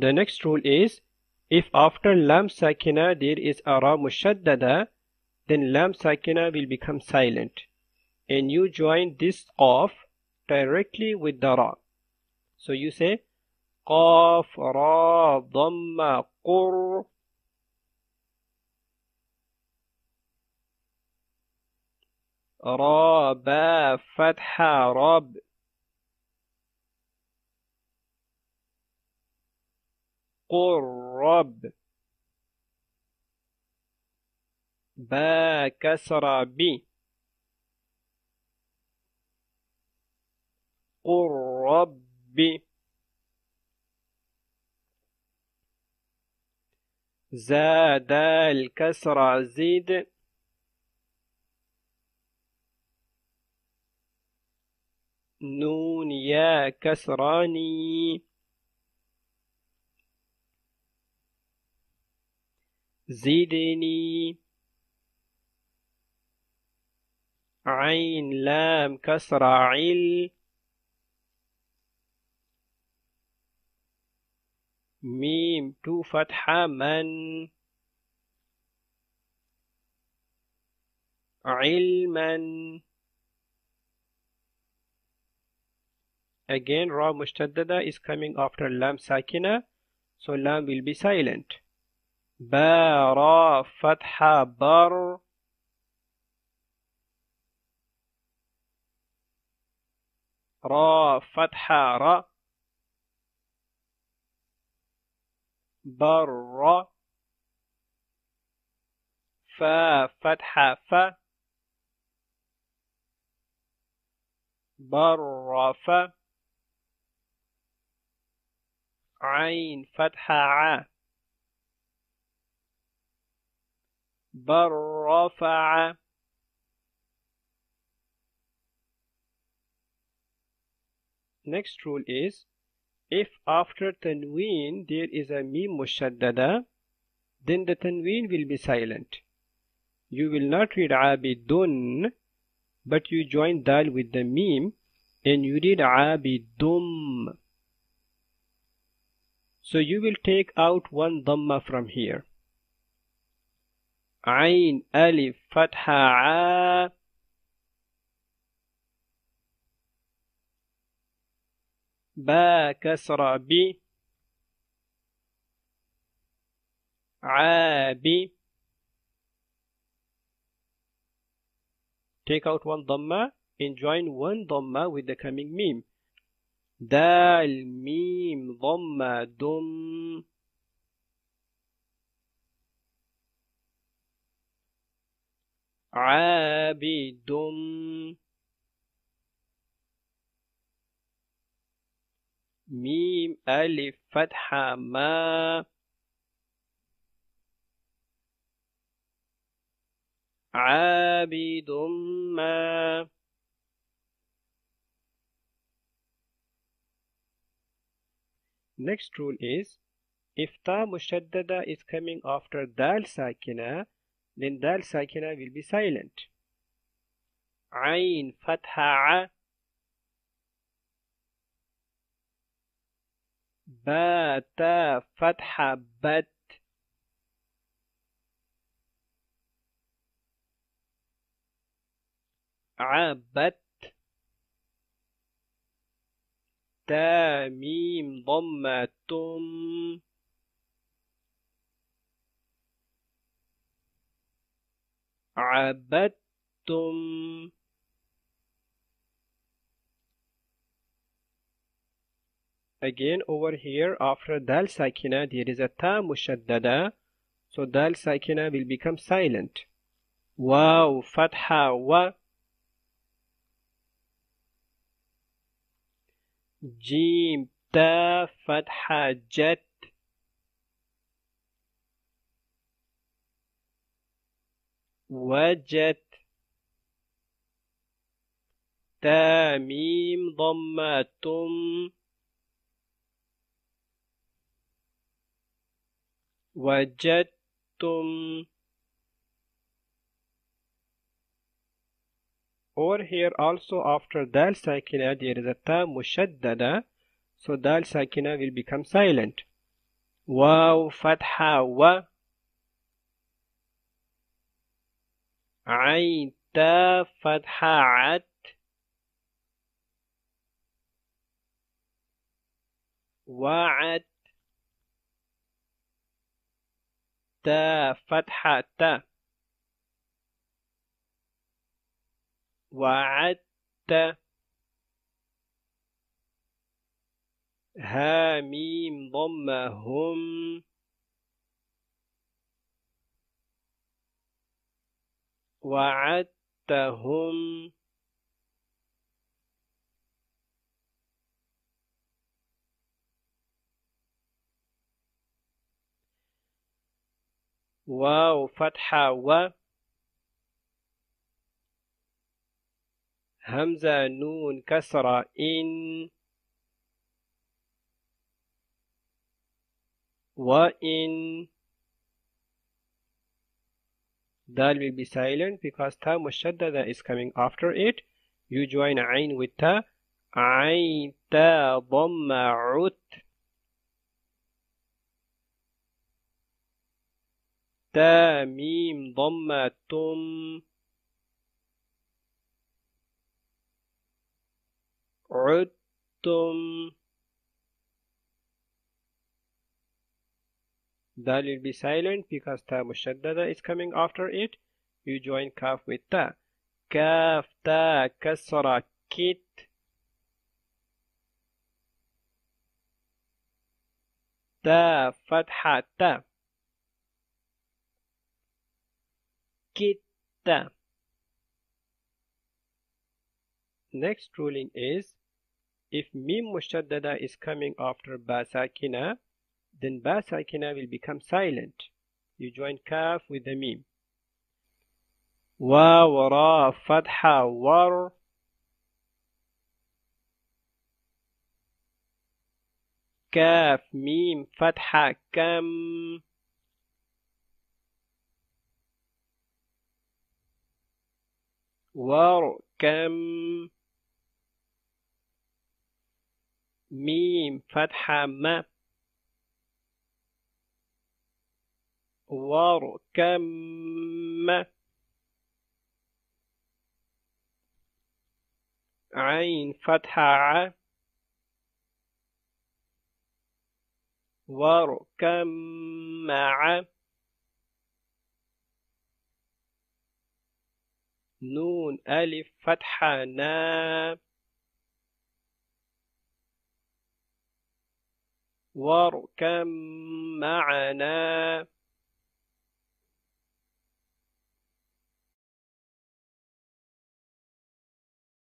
The next rule is if after lam sakina there is a ra mushaddada, then lam sakina will become silent and you join this qaf directly with the ra. So you say qaf ra dhamma qur ra ba fatha rab قرب با كسر بي قرب زاد الكسر زيد نون يا كسراني زدني عين لام كسر عل ميم تو فتحة من علما Again, raw mushtaddada is coming after lam sakina, so lam will be silent. با را فتحة بر را فتحة ر بر فا فتحة ف بر ف عين فتحة عا بل رفع next rule is if after tanween there is a mim mushaddada then the tanween will be silent you will not read abidun but you join dal with the mim and you read abidum so you will take out one dhamma from here عين ألف فتحة عاء با كسرة ب عاب Take out one dhamma and join one dhamma with the coming meme. Dal mim dhamma dum عابد ميم ألف فتحة ما عابد ما Next rule is if ta mushaddada is coming after dal sakina then dal sakina will be silent عين فتحة ع بات فتحة بت عبت تاميم ضمة تم عبدتم again over here after dal sakina there is a ta mushaddada so dal sakina will become silent wow fatha wa jim ta fatha jat وجد تاميم ضمة وجدتم Or here also after dal sakina there is a ta mushaddada so dal sakina will become silent. Wow fatha wa عين تا فتحة عت وعد تا فتحة تا وعدت هاميم ضمهم هم وعدتهم واو فتحة و همزة نون كسرة إن وإن Dal will be silent because ta mushaddada is coming after it. You join ain with ta. ain ta dhamma ut. Ta mim dhamma tum. عدتم Dal will be silent because ta mushaddada is coming after it. You join kaf with ta. Kaf ta kasra kit. Ta fatha ta. ta. Next ruling is if mim mushaddada is coming after basa kina. then ba sakinah will become silent. You join kaf with the mim. Wa, wara, fatha, war. كاف ميم فتحة كم ور كم ميم فتحة ما واركم عين فتحة ع واركم مع نون ألف فتحة نا واركم معنا